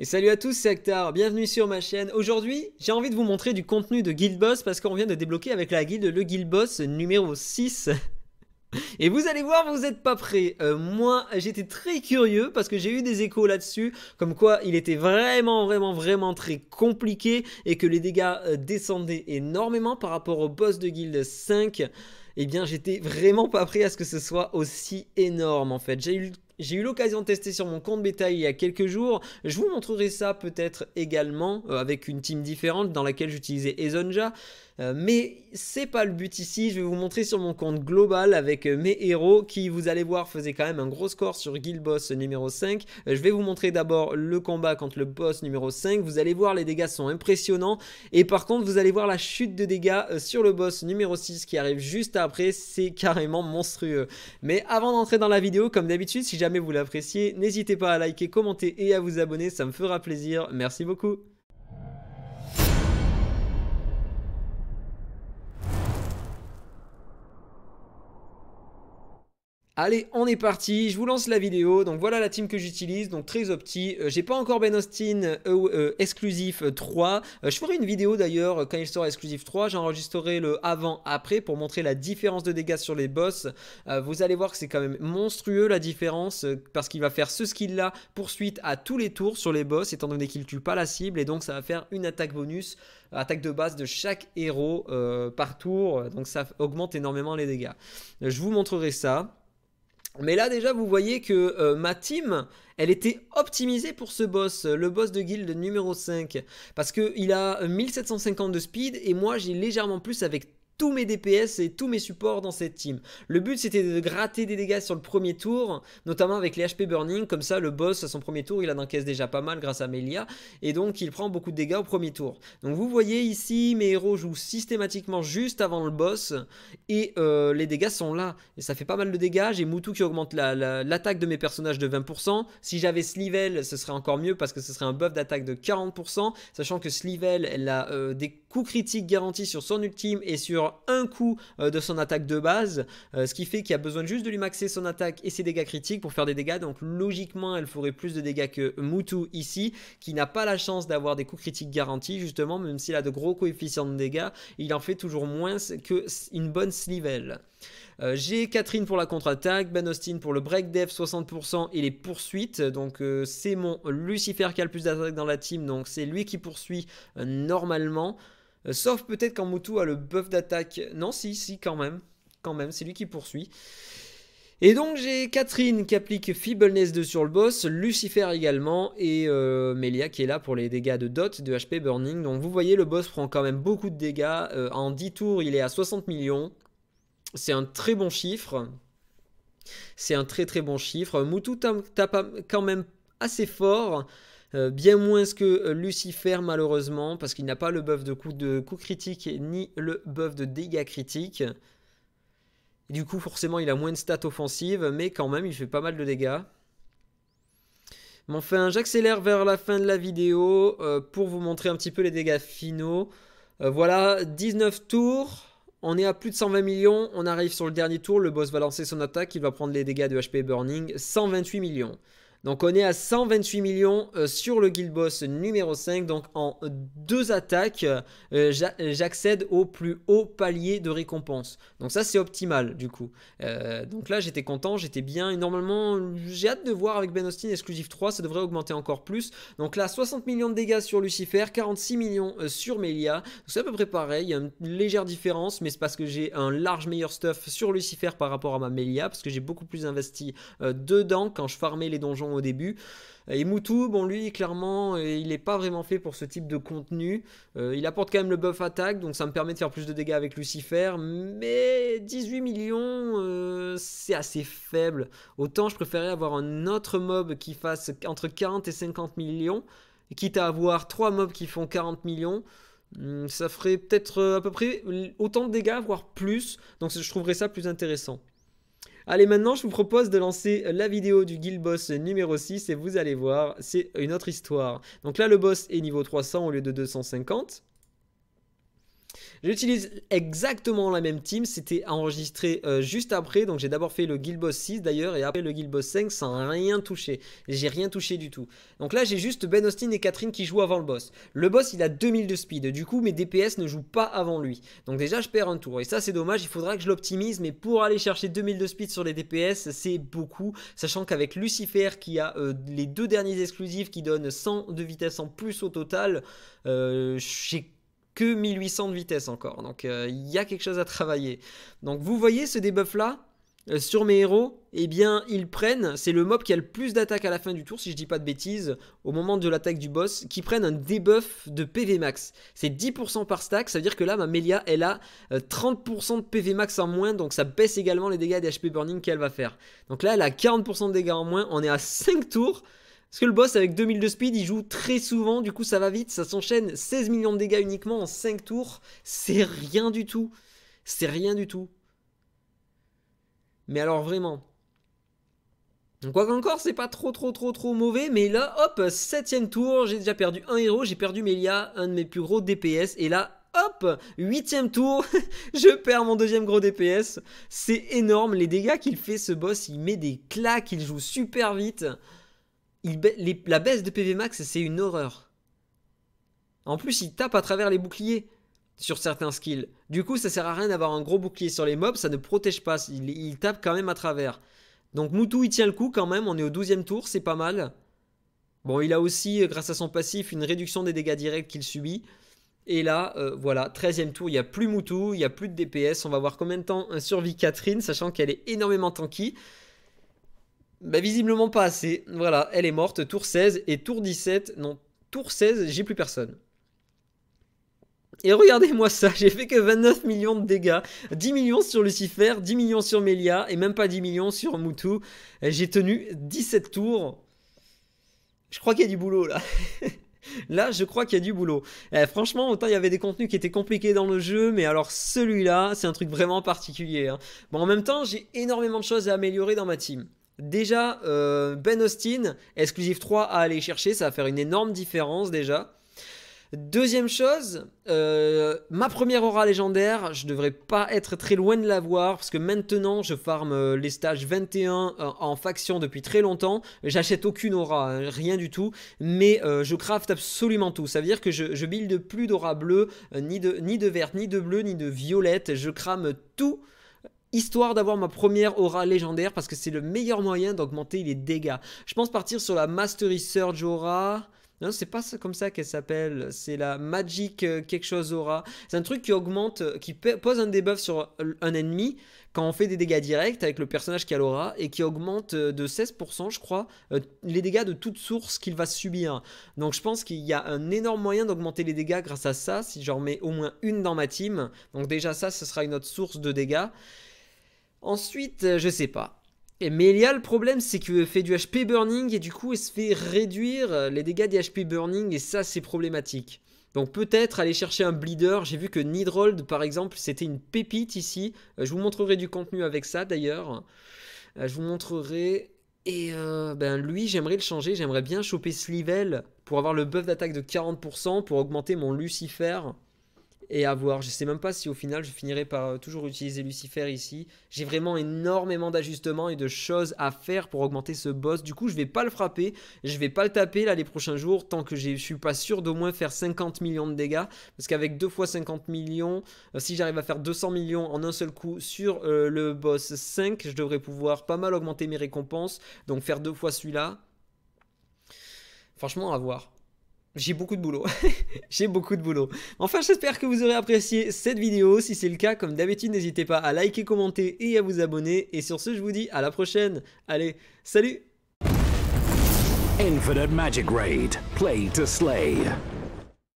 Et salut à tous, c'est Actar, bienvenue sur ma chaîne. Aujourd'hui, j'ai envie de vous montrer du contenu de Guild Boss parce qu'on vient de débloquer avec la guilde le Guild Boss numéro 6. Et vous allez voir, vous n'êtes pas prêts. Euh, moi, j'étais très curieux parce que j'ai eu des échos là-dessus, comme quoi il était vraiment, vraiment, vraiment très compliqué et que les dégâts euh, descendaient énormément par rapport au boss de Guild 5. Eh bien, j'étais vraiment pas prêt à ce que ce soit aussi énorme en fait. J'ai eu j'ai eu l'occasion de tester sur mon compte bêta il y a quelques jours. Je vous montrerai ça peut-être également euh, avec une team différente dans laquelle j'utilisais Ezonja. Euh, mais c'est pas le but ici, je vais vous montrer sur mon compte global avec euh, mes héros qui, vous allez voir, faisaient quand même un gros score sur Guild Boss numéro 5. Euh, je vais vous montrer d'abord le combat contre le boss numéro 5. Vous allez voir, les dégâts sont impressionnants. Et par contre, vous allez voir la chute de dégâts sur le boss numéro 6 qui arrive juste après. C'est carrément monstrueux. Mais avant d'entrer dans la vidéo, comme d'habitude, si jamais vous l'appréciez, n'hésitez pas à liker, commenter et à vous abonner. Ça me fera plaisir. Merci beaucoup. Allez, on est parti, je vous lance la vidéo. Donc voilà la team que j'utilise, donc très opti. Euh, j'ai pas encore Ben Austin euh, euh, exclusif 3. je ferai une vidéo d'ailleurs quand il sera exclusif 3. J'enregistrerai le avant-après pour montrer la différence de dégâts sur les boss. vous allez voir que c'est quand même monstrueux la différence parce qu'il va faire ce skill-là poursuite à tous les tours sur les boss étant donné qu'il tue pas la cible et donc ça va faire une attaque bonus, attaque de base de chaque héros par tour. Donc ça augmente énormément les dégâts. Je vous montrerai ça. Mais là déjà vous voyez que euh, ma team, elle était optimisée pour ce boss, euh, le boss de guild numéro 5. Parce qu'il a 1750 euh, de speed et moi j'ai légèrement plus avec tous mes DPS et tous mes supports dans cette team. Le but c'était de gratter des dégâts sur le premier tour, notamment avec les HP Burning, comme ça le boss à son premier tour il en encaisse déjà pas mal grâce à Melia, et donc il prend beaucoup de dégâts au premier tour. Donc vous voyez ici, mes héros jouent systématiquement juste avant le boss, et euh, les dégâts sont là, et ça fait pas mal de dégâts, j'ai Moutou qui augmente l'attaque de mes personnages de 20%, si j'avais Slivel ce serait encore mieux parce que ce serait un buff d'attaque de 40%, sachant que Slivel elle a euh, des coup critique garanti sur son ultime et sur un coup euh, de son attaque de base, euh, ce qui fait qu'il a besoin juste de lui maxer son attaque et ses dégâts critiques pour faire des dégâts, donc logiquement elle ferait plus de dégâts que Mutu ici, qui n'a pas la chance d'avoir des coups critiques garantis justement, même s'il a de gros coefficients de dégâts, il en fait toujours moins qu'une bonne Slivelle. Euh, j'ai Catherine pour la contre-attaque, Ben Austin pour le break dev 60% et les poursuites. Donc euh, c'est mon Lucifer qui a le plus d'attaque dans la team, donc c'est lui qui poursuit euh, normalement. sauf peut-être quand a le buff d'attaque. Non, si, si, quand même. Quand même, c'est lui qui poursuit. Et donc j'ai Catherine qui applique Feebleness 2 sur le boss, Lucifer également, et Melia qui est là pour les dégâts de Dot, de HP Burning. Donc vous voyez, le boss prend quand même beaucoup de dégâts. en 10 tours, il est à 60 millions. C'est un très bon chiffre. C'est un très très bon chiffre. Moutou tape quand même assez fort. Euh, bien moins que euh, Lucifer malheureusement parce qu'il n'a pas le buff de coup, de coup critique ni le buff de dégâts critiques. du coup forcément il a moins de stats offensives mais quand même il fait pas mal de dégâts. Mais enfin j'accélère vers la fin de la vidéo euh, pour vous montrer un petit peu les dégâts finaux. voilà 19 tours. On est à plus de 120 millions, on arrive sur le dernier tour, le boss va lancer son attaque, il va prendre les dégâts de HP Burning, 128 millions. Donc on est à 128 millions euh, sur le guild boss numéro 5. Donc en deux attaques, euh, euh, j'accède au plus haut palier de récompense. Donc ça c'est optimal du coup. donc là j'étais content, j'étais bien. Et normalement j'ai hâte de voir avec Ben Austin Exclusive 3, ça devrait augmenter encore plus. Donc là 60 millions de dégâts sur Lucifer, 46 millions sur Melia. C'est à peu près pareil, il y a une légère différence, mais c'est parce que j'ai un large meilleur stuff sur Lucifer par rapport à ma Melia, parce que j'ai beaucoup plus investi dedans quand je farmais les donjons au début. Et Moutou, bon lui clairement euh, il n'est pas vraiment fait pour ce type de contenu. Euh, il apporte quand même le buff attaque donc ça me permet de faire plus de dégâts avec Lucifer. Mais 18 millions euh, c'est assez faible. Autant je préférais avoir un autre mob qui fasse entre 40 et 50 millions. Quitte à avoir trois mobs qui font 40 millions. Hmm, ça ferait peut-être à peu près autant de dégâts voire plus. Donc je trouverais ça plus intéressant. Allez, maintenant, je vous propose de lancer la vidéo du guild boss numéro 6 et vous allez voir, c'est une autre histoire. Donc là, le boss est niveau 300 au lieu de 250. J'utilise exactement la même team, c'était enregistré euh, juste après, donc j'ai d'abord fait le Guild Boss 6 d'ailleurs, et après le Guild Boss 5 sans rien toucher. J'ai rien touché du tout. Donc là j'ai juste Ben Austin et Catherine qui jouent avant le boss. Le boss il a 2000 de speed, du coup mes DPS ne jouent pas avant lui. Donc déjà je perds un tour, et ça c'est dommage, il faudra que je l'optimise, mais pour aller chercher 2000 de speed sur les DPS c'est beaucoup, sachant qu'avec Lucifer qui a euh, les deux derniers exclusifs qui donnent 100 de vitesse en plus au total, euh, j'ai que 1800 de vitesse encore. Donc euh, il y a quelque chose à travailler. Donc vous voyez ce debuff là euh, sur mes héros, eh bien ils prennent, c'est le mob qui a le plus d'attaque à la fin du tour si je dis pas de bêtises, au moment de l'attaque du boss, qui prennent un debuff de PV max. C'est 10% par stack, ça veut dire que là ma Melia elle a 30% euh, de PV max en moins, donc ça baisse également les dégâts des HP burning qu'elle va faire. Donc là elle a 40% de dégâts en moins, on est à 5 tours. Parce que le boss avec 2000 de speed, il joue très souvent, du coup ça va vite, ça s'enchaîne, 16 millions de dégâts uniquement en 5 tours, c'est rien du tout. C'est rien du tout. Mais alors vraiment. Donc quoi qu'encore, c'est pas trop trop trop trop mauvais, mais là, hop, septième tour, j'ai déjà perdu un héros, j'ai perdu Melia, un de mes plus gros DPS, et là, hop, huitième tour, je perds mon deuxième gros DPS. C'est énorme, les dégâts qu'il fait ce boss, il met des claques, il joue super vite la baisse de PV max, c'est une horreur. En plus, il tape à travers les boucliers sur certains skills. Du coup, ça sert à rien d'avoir un gros bouclier sur les mobs, ça ne protège pas, il, tape quand même à travers. Donc Moutou, il tient le coup quand même, on est au 12ème tour, c'est pas mal. Bon, il a aussi, euh, grâce à son passif, une réduction des dégâts directs qu'il subit. Et là, euh, voilà, 13 e tour, il n'y a plus Moutou, il n'y a plus de DPS. On va voir combien de temps survit Catherine, sachant qu'elle est énormément tanky. Bah visiblement pas assez. Voilà, elle est morte. Tour 16 et tour 17. Non, tour 16, j'ai plus personne. Et regardez-moi ça, j'ai fait que 29 millions de dégâts, 10 millions sur Lucifer, 10 millions sur Melia et même pas 10 millions sur Moutou. J'ai tenu 17 tours. Je crois qu'il y a du boulot là. Là, je crois qu'il y a du boulot. Eh, franchement, autant il y avait des contenus qui étaient compliqués dans le jeu, mais alors celui-là, c'est un truc vraiment particulier. Hein. Bon, en même temps, j'ai énormément de choses à améliorer dans ma team. Déjà, euh, Ben Austin, exclusive 3 à aller chercher, ça va faire une énorme différence déjà. Deuxième chose, euh, ma première aura légendaire, je devrais pas être très loin de l'avoir parce que maintenant je farm euh, les stages 21 en faction depuis très longtemps. J'achète aucune aura, hein, rien du tout, mais je craft absolument tout. Ça veut dire que je, je build plus d'aura bleue, ni, de, ni de verte, ni de bleu, ni de violette. Je crame tout histoire d'avoir ma première aura légendaire parce que c'est le meilleur moyen d'augmenter les dégâts. Je pense partir sur la Mastery Surge Aura. Non, c'est pas comme ça qu'elle s'appelle. C'est la Magic euh, quelque chose aura. C'est un truc qui augmente, euh, qui pose un debuff sur euh, un ennemi quand on fait des dégâts directs avec le personnage qui a l'aura et qui augmente de 16%, je crois, les dégâts de toute source qu'il va subir. Donc je pense qu'il y a un énorme moyen d'augmenter les dégâts grâce à ça si j'en mets au moins une dans ma team. Donc déjà ça, ce sera une autre source de dégâts. Ensuite, euh, je sais pas. Mais il y a le problème, c'est qu'il fait du HP burning et du coup, il se fait réduire euh, les dégâts des HP burning et ça, c'est problématique. Donc peut-être aller chercher un bleeder. J'ai vu que Nidrold, par exemple, c'était une pépite ici. Euh, je vous montrerai du contenu avec ça, d'ailleurs. Je vous montrerai... Et ben lui, j'aimerais le changer. J'aimerais bien choper Slivel pour avoir le buff d'attaque de 40%, pour augmenter mon Lucifer et à voir. Je sais même pas si au final je finirai par euh, toujours utiliser Lucifer ici. J'ai vraiment énormément d'ajustements et de choses à faire pour augmenter ce boss. Du coup, je vais pas le frapper, je vais pas le taper là les prochains jours tant que je suis pas sûr d'au moins faire 50 millions de dégâts. Parce qu'avec 2 fois 50 millions, euh, si j'arrive à faire 200 millions en un seul coup sur euh, le boss 5, je devrais pouvoir pas mal augmenter mes récompenses. Donc faire deux fois celui-là. Franchement, à voir j'ai beaucoup de boulot. j'ai beaucoup de boulot. Enfin, j'espère que vous aurez apprécié cette vidéo. Si c'est le cas, comme d'habitude, n'hésitez pas à liker, commenter et à vous abonner. Et sur ce, je vous dis à la prochaine. Allez, salut Infinite Magic Raid. Play to slay.